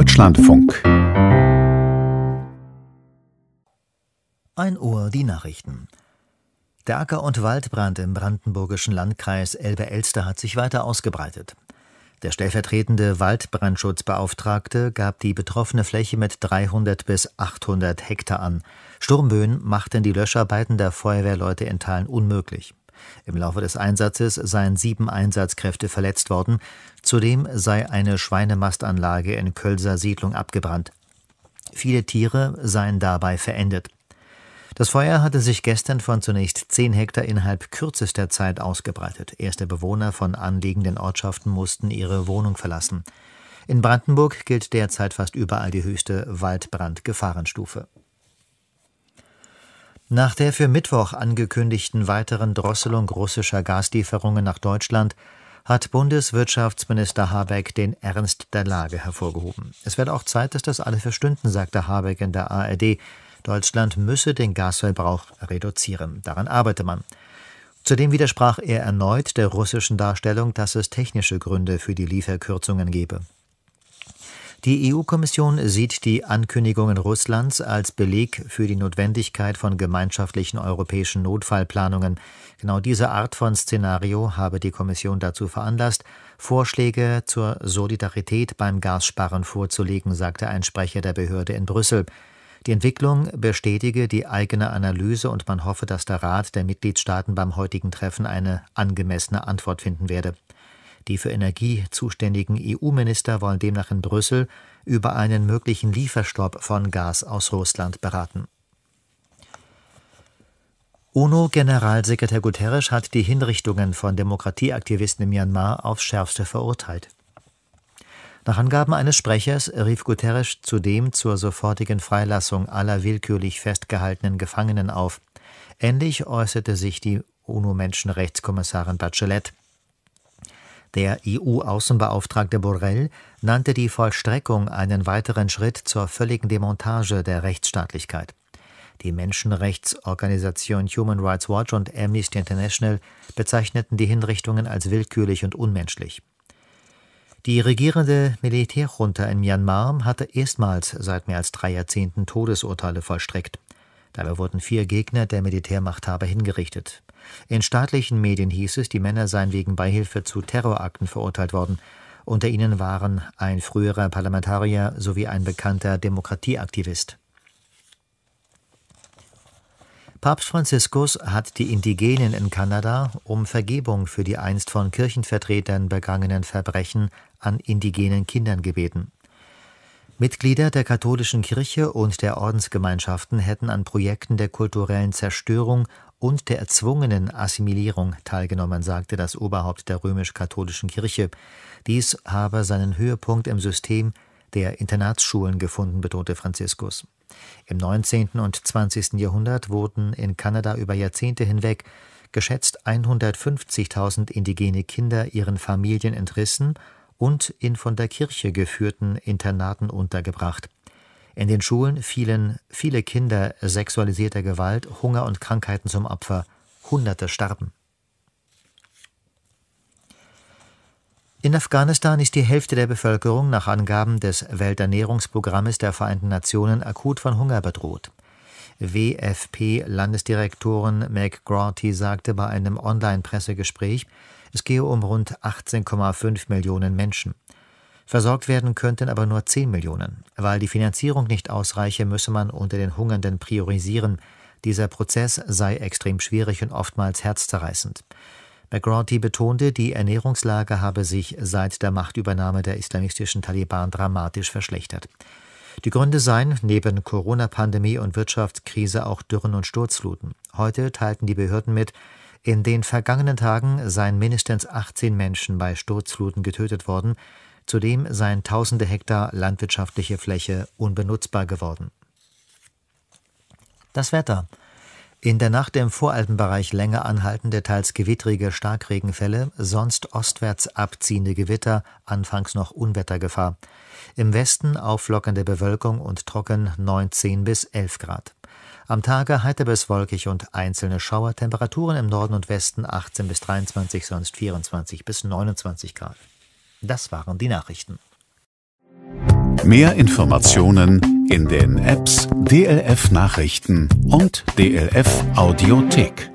Deutschlandfunk. 1 Uhr die Nachrichten. Der Acker- und Waldbrand im brandenburgischen Landkreis Elbe-Elster hat sich weiter ausgebreitet. Der stellvertretende Waldbrandschutzbeauftragte gab die betroffene Fläche mit 300 bis 800 Hektar an. Sturmböen machten die Löscharbeiten der Feuerwehrleute in Teilen unmöglich. Im Laufe des Einsatzes seien sieben Einsatzkräfte verletzt worden. Zudem sei eine Schweinemastanlage in Kölser Siedlung abgebrannt. Viele Tiere seien dabei verendet. Das Feuer hatte sich gestern von zunächst 10 Hektar innerhalb kürzester Zeit ausgebreitet. Erste Bewohner von anliegenden Ortschaften mussten ihre Wohnung verlassen. In Brandenburg gilt derzeit fast überall die höchste Waldbrandgefahrenstufe. Nach der für Mittwoch angekündigten weiteren Drosselung russischer Gaslieferungen nach Deutschland hat Bundeswirtschaftsminister Habeck den Ernst der Lage hervorgehoben. Es wird auch Zeit, dass das alle verstünden, sagte Habeck in der ARD. Deutschland müsse den Gasverbrauch reduzieren. Daran arbeite man. Zudem widersprach er erneut der russischen Darstellung, dass es technische Gründe für die Lieferkürzungen gebe. Die EU-Kommission sieht die Ankündigungen Russlands als Beleg für die Notwendigkeit von gemeinschaftlichen europäischen Notfallplanungen. Genau diese Art von Szenario habe die Kommission dazu veranlasst, Vorschläge zur Solidarität beim Gassparen vorzulegen, sagte ein Sprecher der Behörde in Brüssel. Die Entwicklung bestätige die eigene Analyse und man hoffe, dass der Rat der Mitgliedstaaten beim heutigen Treffen eine angemessene Antwort finden werde. Die für Energie zuständigen EU-Minister wollen demnach in Brüssel über einen möglichen Lieferstopp von Gas aus Russland beraten. UNO-Generalsekretär Guterres hat die Hinrichtungen von Demokratieaktivisten in Myanmar aufs Schärfste verurteilt. Nach Angaben eines Sprechers rief Guterres zudem zur sofortigen Freilassung aller willkürlich festgehaltenen Gefangenen auf. Ähnlich äußerte sich die UNO-Menschenrechtskommissarin Bachelet. Der EU-Außenbeauftragte Borrell nannte die Vollstreckung einen weiteren Schritt zur völligen Demontage der Rechtsstaatlichkeit. Die Menschenrechtsorganisation Human Rights Watch und Amnesty International bezeichneten die Hinrichtungen als willkürlich und unmenschlich. Die regierende Militärjunta in Myanmar hatte erstmals seit mehr als drei Jahrzehnten Todesurteile vollstreckt. Dabei wurden vier Gegner der Militärmachthaber hingerichtet. In staatlichen Medien hieß es, die Männer seien wegen Beihilfe zu Terrorakten verurteilt worden. Unter ihnen waren ein früherer Parlamentarier sowie ein bekannter Demokratieaktivist. Papst Franziskus hat die Indigenen in Kanada um Vergebung für die einst von Kirchenvertretern begangenen Verbrechen an indigenen Kindern gebeten. Mitglieder der katholischen Kirche und der Ordensgemeinschaften hätten an Projekten der kulturellen Zerstörung und der erzwungenen Assimilierung teilgenommen, sagte das Oberhaupt der römisch-katholischen Kirche. Dies habe seinen Höhepunkt im System der Internatsschulen gefunden, betonte Franziskus. Im 19. und 20. Jahrhundert wurden in Kanada über Jahrzehnte hinweg geschätzt 150.000 indigene Kinder ihren Familien entrissen und in von der Kirche geführten Internaten untergebracht. In den Schulen fielen viele Kinder sexualisierter Gewalt, Hunger und Krankheiten zum Opfer. Hunderte starben. In Afghanistan ist die Hälfte der Bevölkerung nach Angaben des Welternährungsprogrammes der Vereinten Nationen akut von Hunger bedroht. WFP-Landesdirektorin Meg McGrawty sagte bei einem Online-Pressegespräch, es gehe um rund 18,5 Millionen Menschen. Versorgt werden könnten aber nur 10 Millionen. Weil die Finanzierung nicht ausreiche, müsse man unter den Hungernden priorisieren. Dieser Prozess sei extrem schwierig und oftmals herzzerreißend. McGrawty betonte, die Ernährungslage habe sich seit der Machtübernahme der islamistischen Taliban dramatisch verschlechtert. Die Gründe seien neben Corona-Pandemie und Wirtschaftskrise auch Dürren und Sturzfluten. Heute teilten die Behörden mit, in den vergangenen Tagen seien mindestens 18 Menschen bei Sturzfluten getötet worden, Zudem seien tausende Hektar landwirtschaftliche Fläche unbenutzbar geworden. Das Wetter. In der Nacht im Voralpenbereich länger anhaltende, teils gewittrige Starkregenfälle, sonst ostwärts abziehende Gewitter, anfangs noch Unwettergefahr. Im Westen auflockende Bewölkung und trocken 19 bis 11 Grad. Am Tage heiter bis wolkig und einzelne Schauer, Temperaturen im Norden und Westen 18 bis 23, sonst 24 bis 29 Grad. Das waren die Nachrichten. Mehr Informationen in den Apps DLF Nachrichten und DLF Audiothek.